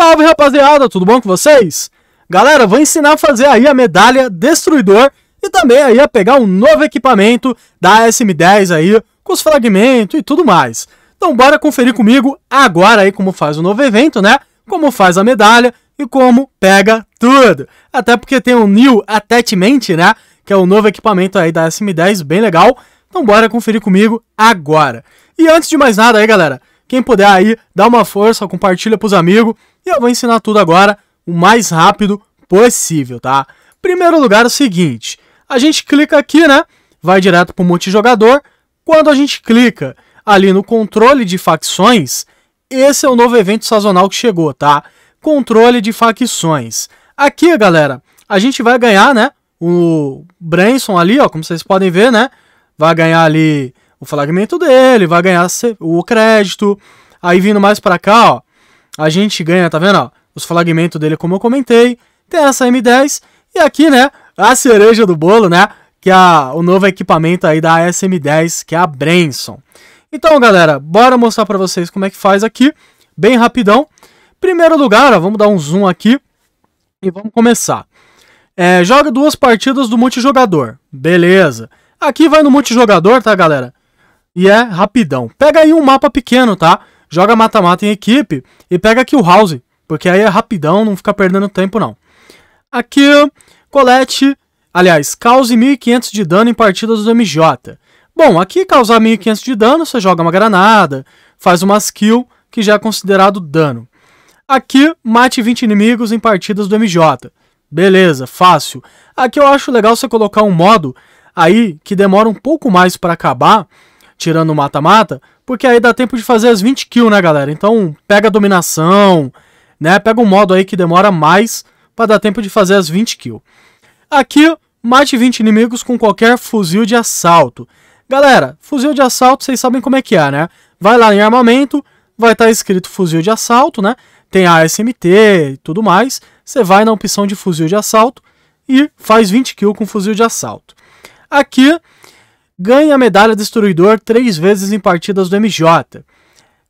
Salve rapaziada, tudo bom com vocês? Galera, vou ensinar a fazer aí a medalha Destruidor e também aí a pegar um novo equipamento da SM10 aí, com os fragmentos e tudo mais. Então bora conferir comigo agora aí como faz o novo evento, né? Como faz a medalha e como pega tudo. Até porque tem o New Attachment, né? Que é o novo equipamento aí da SM10, bem legal. Então bora conferir comigo agora. E antes de mais nada aí, galera, quem puder aí, dá uma força, compartilha pros amigos. E eu vou ensinar tudo agora, o mais rápido possível, tá? Primeiro lugar é o seguinte, a gente clica aqui, né? Vai direto pro multijogador. Quando a gente clica ali no controle de facções, esse é o novo evento sazonal que chegou, tá? Controle de facções. Aqui, galera, a gente vai ganhar, né? O Branson ali, ó, como vocês podem ver, né? Vai ganhar ali o fragmento dele, vai ganhar o crédito. Aí vindo mais para cá, ó, a gente ganha, tá vendo? Ó, os fragmentos dele, como eu comentei. Tem essa M10 e aqui, né, a cereja do bolo, né, que é o novo equipamento aí da SM10, que é a Branson. Então, galera, bora mostrar para vocês como é que faz aqui, bem rapidão. Primeiro lugar, ó, vamos dar um zoom aqui e vamos começar. É, joga duas partidas do multijogador, beleza. Aqui vai no multijogador, tá, galera? e é rapidão. Pega aí um mapa pequeno, tá? Joga mata-mata em equipe e pega aqui o house, porque aí é rapidão, não fica perdendo tempo não. Aqui, colete, aliás, cause 1500 de dano em partidas do MJ. Bom, aqui causar 1500 de dano, você joga uma granada, faz uma skill que já é considerado dano. Aqui, mate 20 inimigos em partidas do MJ. Beleza, fácil. Aqui eu acho legal você colocar um modo aí que demora um pouco mais para acabar, tirando o mata-mata, porque aí dá tempo de fazer as 20 kills, né, galera? Então, pega a dominação, né? Pega um modo aí que demora mais para dar tempo de fazer as 20 kills. Aqui, mate 20 inimigos com qualquer fuzil de assalto. Galera, fuzil de assalto, vocês sabem como é que é, né? Vai lá em armamento, vai estar tá escrito fuzil de assalto, né? Tem a SMT e tudo mais. Você vai na opção de fuzil de assalto e faz 20 kills com fuzil de assalto. Aqui ganha a medalha Destruidor três vezes em partidas do MJ.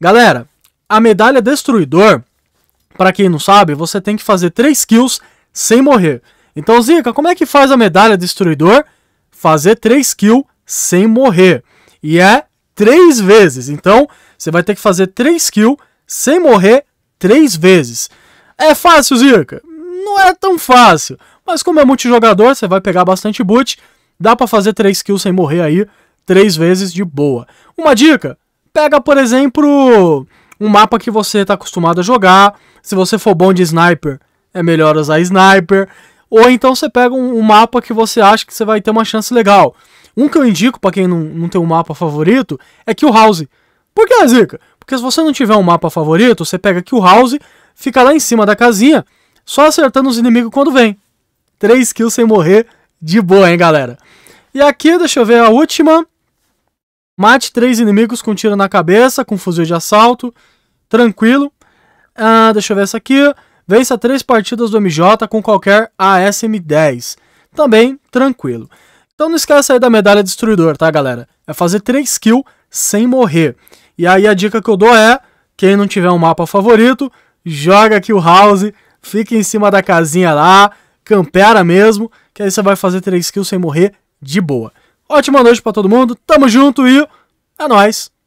Galera, a medalha Destruidor, para quem não sabe, você tem que fazer três kills sem morrer. Então, Zica, como é que faz a medalha Destruidor? Fazer três kills sem morrer. E é três vezes. Então, você vai ter que fazer três kills sem morrer três vezes. É fácil, Zica? Não é tão fácil. Mas como é multijogador, você vai pegar bastante boot Dá para fazer 3 kills sem morrer aí três vezes de boa. Uma dica, pega por exemplo um mapa que você está acostumado a jogar. Se você for bom de sniper, é melhor usar sniper. Ou então você pega um, um mapa que você acha que você vai ter uma chance legal. Um que eu indico para quem não, não tem um mapa favorito é que o House. Por que, a Zica? Porque se você não tiver um mapa favorito, você pega que o House, fica lá em cima da casinha, só acertando os inimigos quando vem. 3 kills sem morrer de boa, hein, galera? E aqui, deixa eu ver a última. Mate três inimigos com tiro na cabeça, com fuzil de assalto. Tranquilo. Ah, deixa eu ver essa aqui. Vença três partidas do MJ com qualquer ASM-10. Também tranquilo. Então não esquece aí da medalha destruidor, tá, galera? É fazer três kills sem morrer. E aí a dica que eu dou é, quem não tiver um mapa favorito, joga aqui o House, fica em cima da casinha lá, campera mesmo, que aí você vai fazer 3 kills sem morrer de boa. Ótima noite para todo mundo, tamo junto e é nóis!